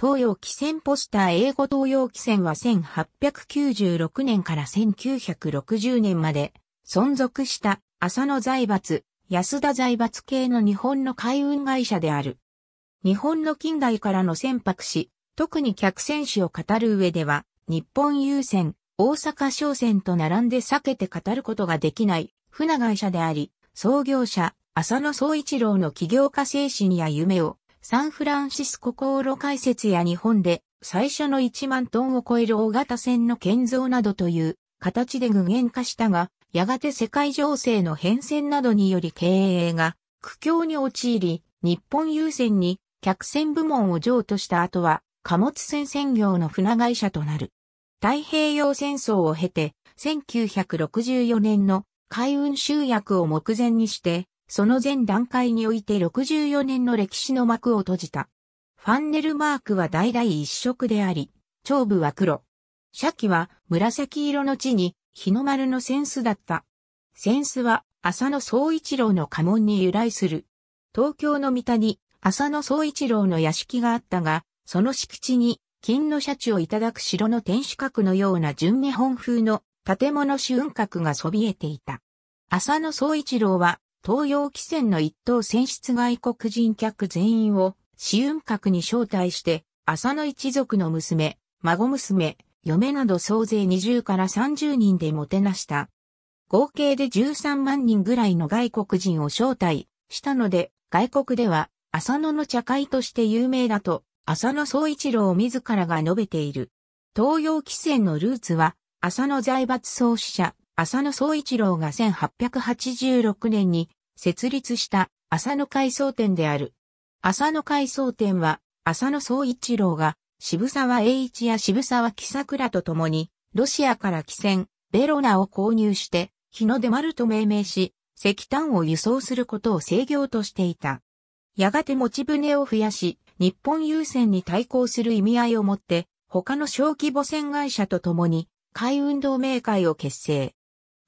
東洋汽船ポスター英語東洋汽船は1896年から1960年まで存続した浅野財閥、安田財閥系の日本の海運会社である。日本の近代からの船舶史、特に客船史を語る上では、日本郵船、大阪商船と並んで避けて語ることができない船会社であり、創業者、浅野総一郎の起業家精神や夢をサンフランシスコ航路開設や日本で最初の1万トンを超える大型船の建造などという形で具現化したが、やがて世界情勢の変遷などにより経営が苦境に陥り、日本優先に客船部門を譲渡した後は貨物船専業の船会社となる。太平洋戦争を経て1964年の海運集約を目前にしてその前段階において64年の歴史の幕を閉じた。ファンネルマークは代々一色であり、長部は黒。ャキは紫色の地に日の丸の扇子だった。扇子は浅野総一郎の家紋に由来する。東京の三田に浅野総一郎の屋敷があったが、その敷地に金のシャチをいただく城の天守閣のような純日本風の建物主雲閣がそびえていた。浅野総一郎は東洋汽船の一等選出外国人客全員を、試運閣に招待して、浅野一族の娘、孫娘、嫁など総勢20から30人でもてなした。合計で13万人ぐらいの外国人を招待したので、外国では浅野の茶会として有名だと、浅野総一郎自らが述べている。東洋汽船のルーツは、浅野財閥創始者、浅野総一郎が1886年に設立した浅野海藻店である。浅野海藻店は浅野総一郎が渋沢栄一や渋沢喜桜と共にロシアから汽船ベロナを購入して日の出丸と命名し石炭を輸送することを制御としていた。やがて持ち船を増やし日本郵船に対抗する意味合いを持って他の小規模船会社と共に海運同盟会を結成。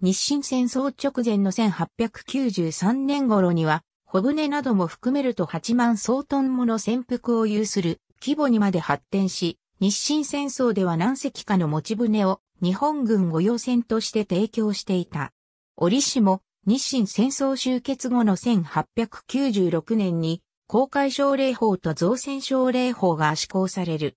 日清戦争直前の1893年頃には、小舟なども含めると8万総トンもの潜伏を有する規模にまで発展し、日清戦争では何隻かの持ち船を日本軍御用船として提供していた。折しも日清戦争終結後の1896年に公開奨励法と造船奨励法が施行される。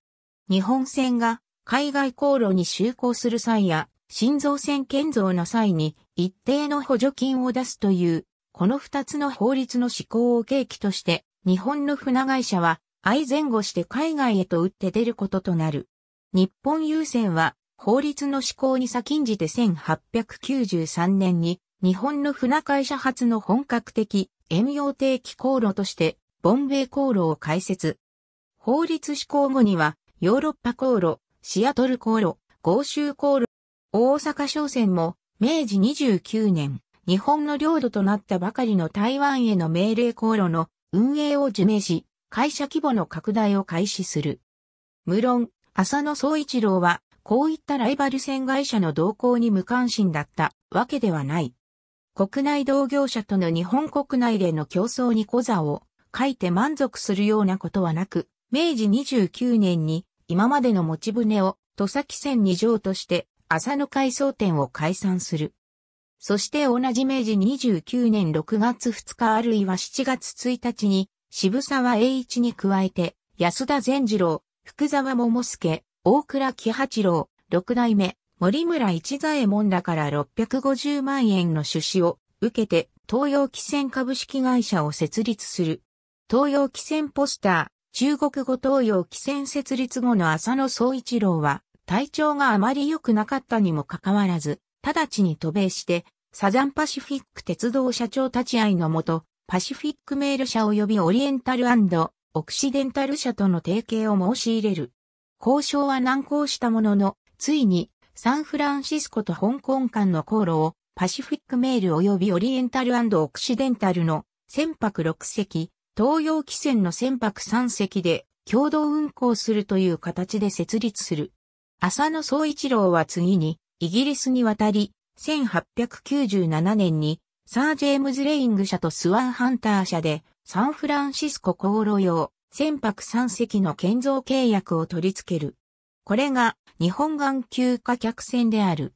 日本船が海外航路に就航する際や心臓線建造の際に一定の補助金を出すという、この二つの法律の施行を契機として、日本の船会社は、愛前後して海外へと打って出ることとなる。日本郵船は、法律の施行に先んじて1893年に、日本の船会社初の本格的、遠洋定期航路として、ボンベイ航路を開設。法律施行後には、ヨーロッパ航路、シアトル航路、豪州航路大阪商船も明治29年、日本の領土となったばかりの台湾への命令航路の運営を受命し、会社規模の拡大を開始する。無論、浅野総一郎は、こういったライバル船会社の動向に無関心だったわけではない。国内同業者との日本国内での競争に小座を書いて満足するようなことはなく、明治29年に今までの持ち船を土崎船に条として浅野改装店を解散する。そして同じ明治29年6月2日あるいは7月1日に、渋沢栄一に加えて、安田善次郎、福沢桃介、大倉喜八郎、六代目、森村一左衛門らから650万円の出資を受けて、東洋汽船株式会社を設立する。東洋汽船ポスター、中国語東洋汽船設立後の浅野総一郎は、体調があまり良くなかったにもかかわらず、直ちに渡米して、サザンパシフィック鉄道社長立ち会いのもと、パシフィックメール社及びオリエンタルオクシデンタル社との提携を申し入れる。交渉は難航したものの、ついにサンフランシスコと香港間の航路をパシフィックメール及びオリエンタルオクシデンタルの船舶6隻、東洋汽船の船舶3隻で共同運航するという形で設立する。浅野総一郎は次に、イギリスに渡り、1897年に、サー・ジェームズ・レイング社とスワン・ハンター社で、サンフランシスコ航路用、船舶3隻の建造契約を取り付ける。これが、日本眼球化客船である。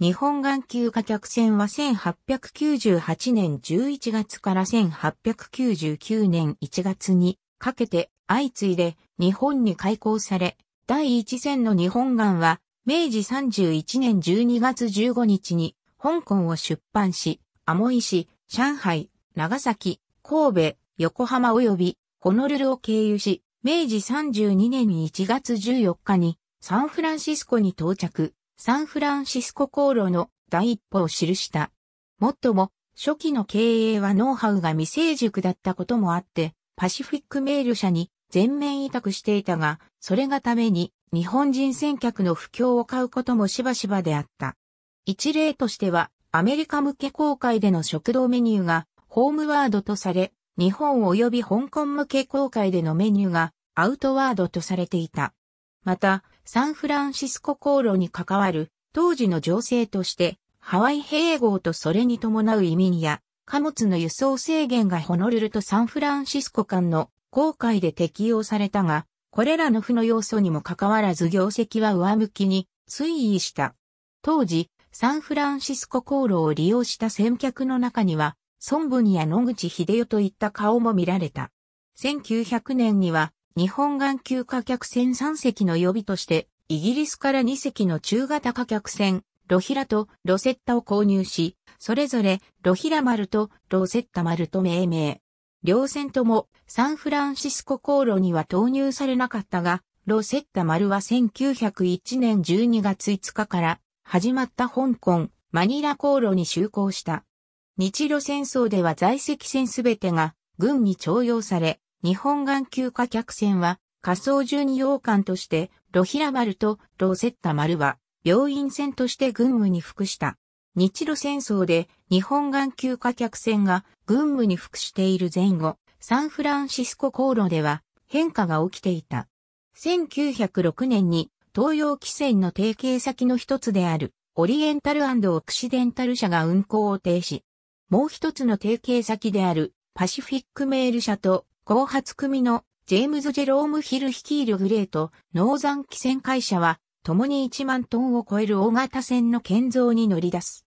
日本眼球化客船は1898年11月から1899年1月にかけて相次いで日本に開港され、第一戦の日本岸は、明治31年12月15日に、香港を出版し、アモイ市、上海、長崎、神戸、横浜及び、ホノルルを経由し、明治32年1月14日に、サンフランシスコに到着、サンフランシスコ航路の第一歩を記した。もっとも、初期の経営はノウハウが未成熟だったこともあって、パシフィックメール社に全面委託していたが、それがために日本人船客の不況を買うこともしばしばであった。一例としては、アメリカ向け公開での食堂メニューがホームワードとされ、日本及び香港向け公開でのメニューがアウトワードとされていた。また、サンフランシスコ航路に関わる当時の情勢として、ハワイ併合とそれに伴う移民や貨物の輸送制限がホノルルとサンフランシスコ間の公開で適用されたが、これらの負の要素にもかかわらず業績は上向きに推移した。当時、サンフランシスコ航路を利用した先客の中には、孫文や野口秀夫といった顔も見られた。1900年には、日本眼球貨客船3隻の予備として、イギリスから2隻の中型貨客船、ロヒラとロセッタを購入し、それぞれロヒラ丸とロセッタ丸と命名。両船ともサンフランシスコ航路には投入されなかったが、ロセッタ丸は1901年12月5日から始まった香港、マニラ航路に就航した。日露戦争では在籍船すべてが軍に徴用され、日本眼球化客船は仮想巡洋艦としてロヒラ丸とロセッタ丸は病院船として軍務に服した。日露戦争で日本眼球貨客船が軍務に服している前後、サンフランシスコ航路では変化が起きていた。1906年に東洋汽船の提携先の一つであるオリエンタルオクシデンタル社が運航を停止。もう一つの提携先であるパシフィックメール社と後発組のジェームズ・ジェローム・ヒル率いるグレートノーザン汽船会社は共に1万トンを超える大型船の建造に乗り出す。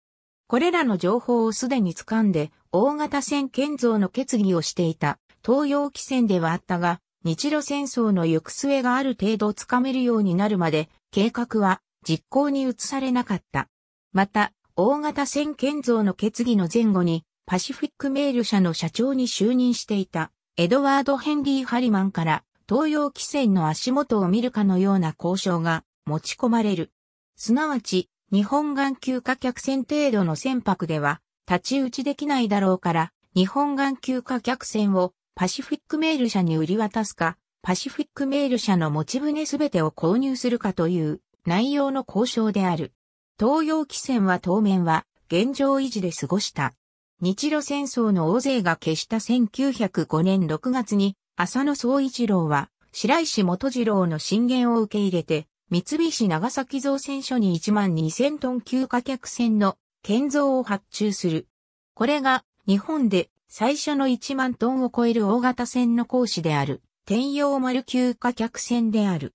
これらの情報をすでに掴んで、大型船建造の決議をしていた、東洋汽船ではあったが、日露戦争の行く末がある程度掴めるようになるまで、計画は実行に移されなかった。また、大型船建造の決議の前後に、パシフィックメール社の社長に就任していた、エドワード・ヘンリー・ハリマンから、東洋汽船の足元を見るかのような交渉が持ち込まれる。すなわち、日本眼球下客船程度の船舶では、立ち打ちできないだろうから、日本眼球下客船をパシフィックメール社に売り渡すか、パシフィックメール社の持ち船すべてを購入するかという内容の交渉である。東洋汽船は当面は現状維持で過ごした。日露戦争の大勢が消した1905年6月に浅野総一郎は白石元次郎の進言を受け入れて三菱長崎造船所に1万2000トン級貨客船の建造を発注する。これが日本で最初の1万トンを超える大型船の行使である、天洋丸級貨客船である。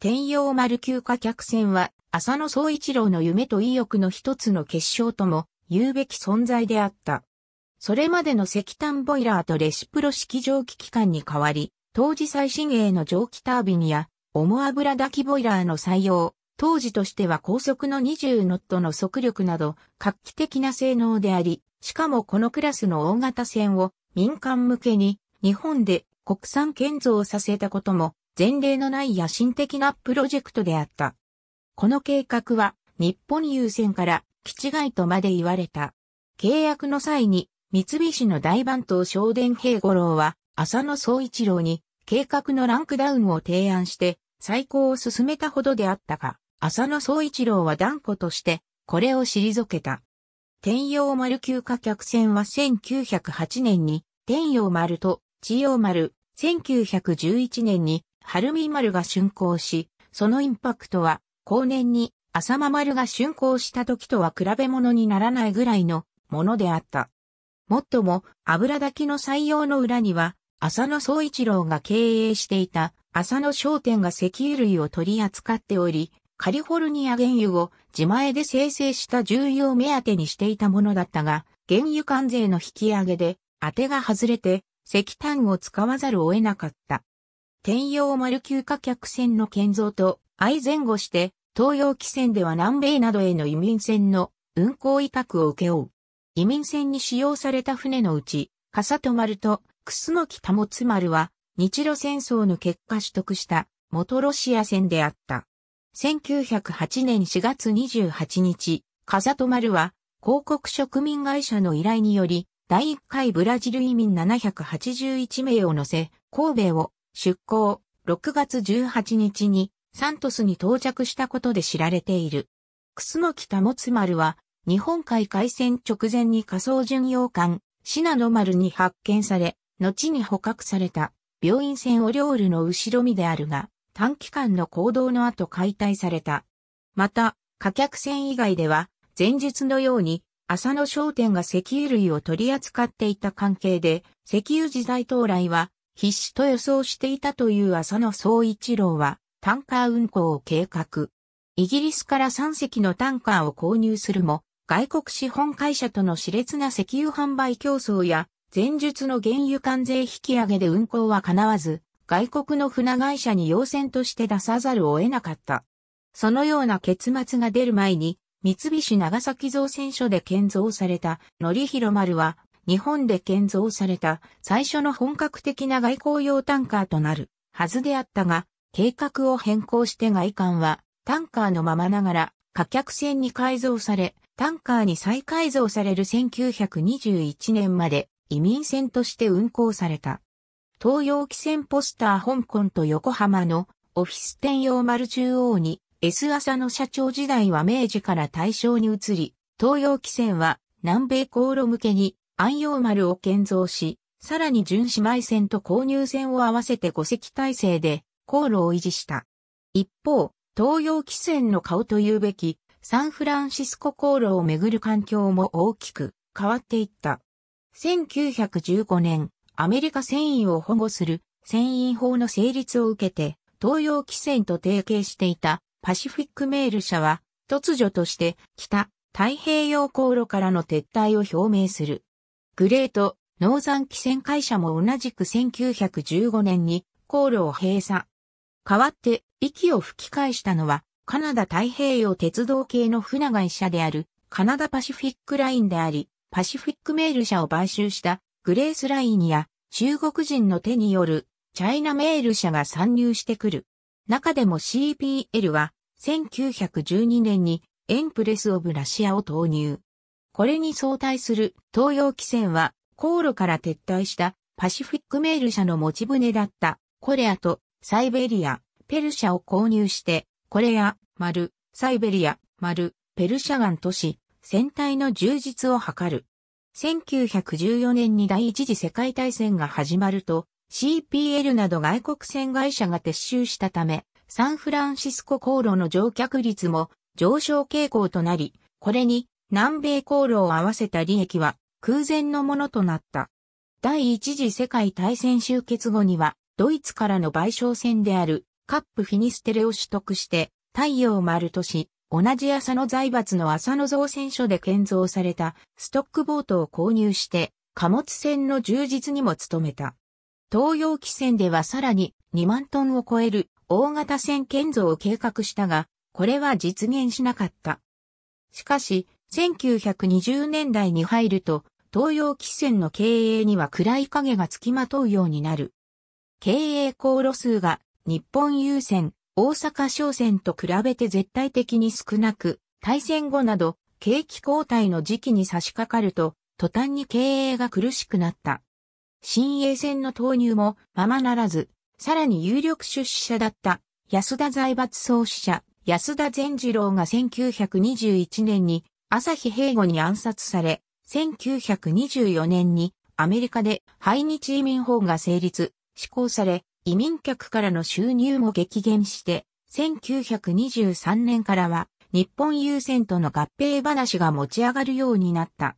天洋丸級貨客船は、浅野総一郎の夢と意欲の一つの結晶とも言うべき存在であった。それまでの石炭ボイラーとレシプロ式蒸気機関に代わり、当時最新鋭の蒸気タービンや重油ダきボイラーの採用、当時としては高速の20ノットの速力など画期的な性能であり、しかもこのクラスの大型船を民間向けに日本で国産建造させたことも前例のない野心的なプロジェクトであった。この計画は日本優先から基地外とまで言われた。契約の際に三菱の大番頭正殿平五郎は浅野総一郎に計画のランクダウンを提案して再高を進めたほどであったが、浅野総一郎は断固として、これを退けた。天陽丸級貨客船は1908年に、天陽丸と千陽丸、1911年に、晴海丸が竣工し、そのインパクトは、後年に浅間丸が竣工した時とは比べ物にならないぐらいのものであった。もっとも、油炊きの採用の裏には、浅野総一郎が経営していた浅野商店が石油類を取り扱っており、カリフォルニア原油を自前で生成した重要目当てにしていたものだったが、原油関税の引き上げで、当てが外れて、石炭を使わざるを得なかった。天洋丸急貨客船の建造と相前後して、東洋汽船では南米などへの移民船の運航委託を請け負う。移民船に使用された船のうち、笠戸丸と楠木保丸は日露戦争の結果取得した元ロシア戦であった。1908年4月28日、カザトマルは広告植民会社の依頼により、第1回ブラジル移民781名を乗せ、神戸を出港、6月18日にサントスに到着したことで知られている。モツマ丸は、日本海海戦直前に仮想巡洋艦、シノマ丸に発見され、後に捕獲された。病院船オリ理ールの後ろ身であるが、短期間の行動の後解体された。また、貨客船以外では、前述のように、浅野商店が石油類を取り扱っていた関係で、石油時代到来は必死と予想していたという浅野総一郎は、タンカー運航を計画。イギリスから3隻のタンカーを購入するも、外国資本会社との熾烈な石油販売競争や前述の原油関税引き上げで運航は叶わず、外国の船会社に要船として出さざるを得なかった。そのような結末が出る前に、三菱長崎造船所で建造された、のりひろ丸は、日本で建造された最初の本格的な外交用タンカーとなるはずであったが、計画を変更して外観はタンカーのままながら貨客船に改造され、タンカーに再改造される1921年まで移民船として運航された。東洋汽船ポスター香港と横浜のオフィス天洋丸中央に S 朝の社長時代は明治から大正に移り、東洋汽船は南米航路向けに安陽丸を建造し、さらに準姉妹船と購入船を合わせて5隻体制で航路を維持した。一方、東洋汽船の顔というべきサンフランシスコ航路をめぐる環境も大きく変わっていった。1915年、アメリカ船員を保護する船員法の成立を受けて、東洋汽船と提携していたパシフィックメール社は、突如として北太平洋航路からの撤退を表明する。グレート、ノーザン汽船会社も同じく1915年に航路を閉鎖。代わって息を吹き返したのは、カナダ太平洋鉄道系の船会社である、カナダパシフィックラインであり、パシフィックメール社を買収したグレースラインや中国人の手によるチャイナメール社が参入してくる。中でも CPL は1912年にエンプレスオブラシアを投入。これに相対する東洋汽船は航路から撤退したパシフィックメール社の持ち船だったコレアとサイベリア、ペルシャを購入してコレア、マル、サイベリア、マル、ペルシャガ都市、戦隊の充実を図る。1914年に第一次世界大戦が始まると、CPL など外国船会社が撤収したため、サンフランシスコ航路の乗客率も上昇傾向となり、これに南米航路を合わせた利益は空前のものとなった。第一次世界大戦終結後には、ドイツからの賠償船であるカップフィニステレを取得して、太陽丸とし、同じ朝野財閥の朝野造船所で建造されたストックボートを購入して貨物船の充実にも努めた。東洋汽船ではさらに2万トンを超える大型船建造を計画したが、これは実現しなかった。しかし、1920年代に入ると、東洋汽船の経営には暗い影がつきまとうようになる。経営航路数が日本優先、大阪商船と比べて絶対的に少なく、対戦後など、景気交代の時期に差し掛かると、途端に経営が苦しくなった。新鋭船の投入もままならず、さらに有力出資者だった安田財閥創始者安田善次郎が1921年に朝日兵庫に暗殺され、1924年にアメリカで廃日移民法が成立、施行され、移民客からの収入も激減して、1923年からは日本優先との合併話が持ち上がるようになった。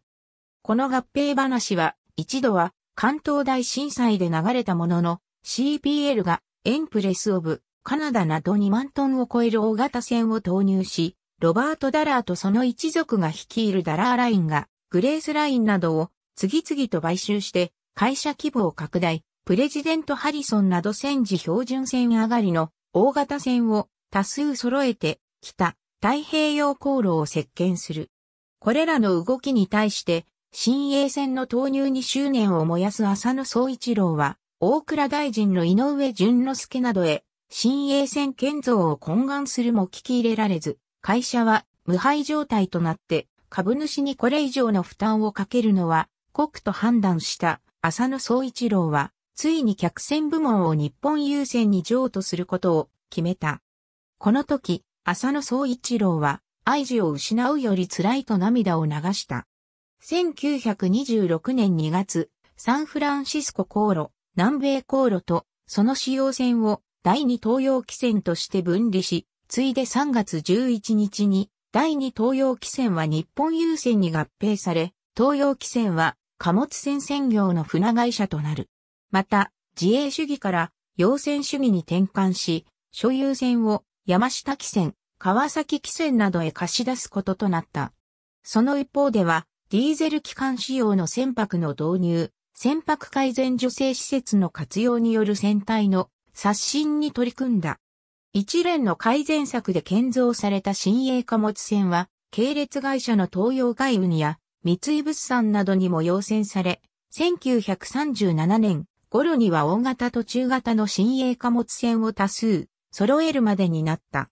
この合併話は一度は関東大震災で流れたものの CPL がエンプレスオブカナダなど2万トンを超える大型船を投入し、ロバート・ダラーとその一族が率いるダラーラインがグレースラインなどを次々と買収して会社規模を拡大、プレジデントハリソンなど戦時標準戦上がりの大型船を多数揃えて北太平洋航路を接見する。これらの動きに対して新鋭船の投入に執念を燃やす浅野総一郎は大倉大臣の井上淳之介などへ新鋭船建造を懇願するも聞き入れられず会社は無敗状態となって株主にこれ以上の負担をかけるのは酷と判断した浅野総一郎はついに客船部門を日本優先に譲渡することを決めた。この時、浅野総一郎は、愛知を失うより辛いと涙を流した。1926年2月、サンフランシスコ航路、南米航路と、その使用船を第二東洋汽船として分離し、ついで3月11日に、第二東洋汽船は日本優先に合併され、東洋汽船は貨物船専業の船会社となる。また、自衛主義から要線主義に転換し、所有船を山下汽船、川崎汽船などへ貸し出すこととなった。その一方では、ディーゼル機関仕様の船舶の導入、船舶改善助成施設の活用による船体の刷新に取り組んだ。一連の改善策で建造された新鋭貨物船は、系列会社の東洋外運や三井物産などにも要請され、1937年頃には大型と中型の新鋭貨物船を多数、揃えるまでになった。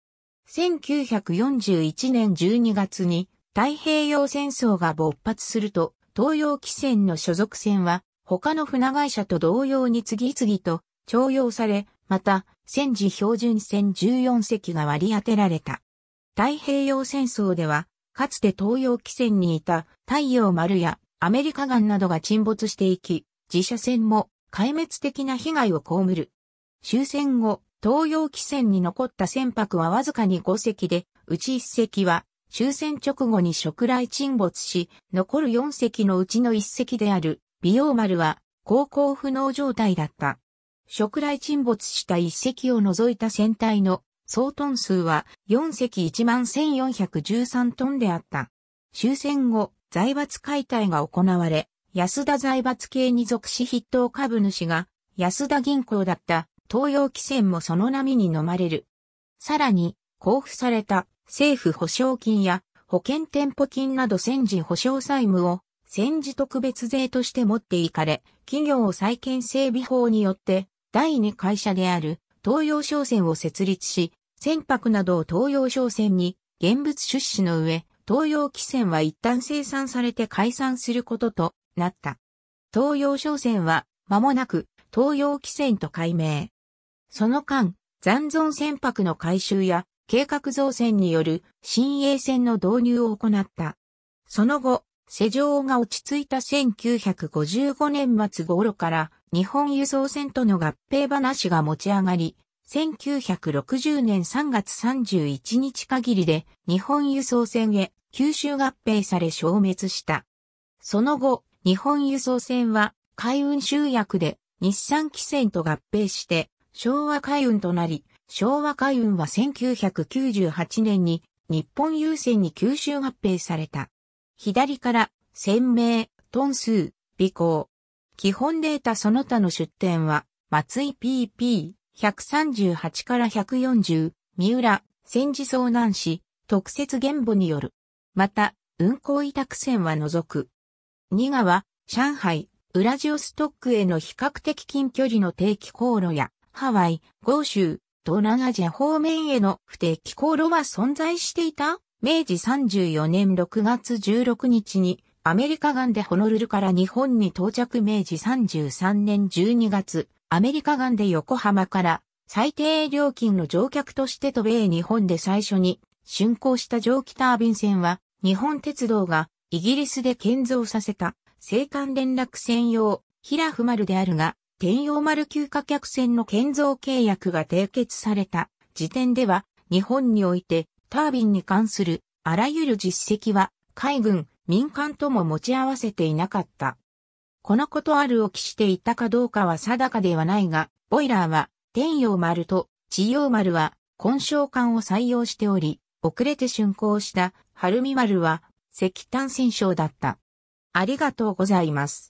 1941年12月に太平洋戦争が勃発すると、東洋汽船の所属船は、他の船会社と同様に次々と徴用され、また、戦時標準船14隻が割り当てられた。太平洋戦争では、かつて東洋汽船にいた太陽丸やアメリカ岸などが沈没していき、自社船も壊滅的な被害を被る。終戦後、東洋汽船に残った船舶はわずかに5隻で、うち1隻は終戦直後に食来沈没し、残る4隻のうちの1隻である、美容丸は、航行不能状態だった。食来沈没した1隻を除いた船体の総トン数は4隻11,413トンであった。終戦後、財閥解体が行われ、安田財閥系に属し筆頭株主が安田銀行だった東洋汽船もその波に飲まれる。さらに、交付された政府保証金や保険店舗金など戦時保証債務を戦時特別税として持っていかれ、企業再建整備法によって第二会社である東洋商船を設立し、船舶などを東洋商船に現物出資の上、東洋汽船は一旦生産されて解散することとなった。東洋商船は、間もなく、東洋汽船と改名。その間、残存船舶の改修や、計画造船による新鋭船の導入を行った。その後、世情が落ち着いた1955年末頃から日本輸送船との合併話が持ち上がり、1960年3月31日限りで日本輸送船へ九州合併され消滅した。その後、日本輸送船は海運集約で日産汽船と合併して昭和海運となり、昭和海運は1998年に日本郵船に吸収合併された。左から船名、トン数、尾行。基本データその他の出典は松井 PP138 から140、三浦、戦時遭難市、特設原場による。また、運行委託船は除く、ニガは、上海、ウラジオストックへの比較的近距離の定期航路や、ハワイ、豪州、東南アジア方面への不定期航路は存在していた明治34年6月16日にアメリカ岸でホノルルから日本に到着明治33年12月アメリカ岸で横浜から最低料金の乗客として飛米日本で最初に竣工した蒸気タービン船は日本鉄道がイギリスで建造させた、青函連絡専用、平フ丸であるが、天洋丸級貨客船の建造契約が締結された時点では、日本においてタービンに関するあらゆる実績は海軍、民間とも持ち合わせていなかった。このことあるを期していたかどうかは定かではないが、ボイラーは天洋丸と地洋丸は根性艦を採用しており、遅れて竣工した晴海丸は石炭戦勝だった。ありがとうございます。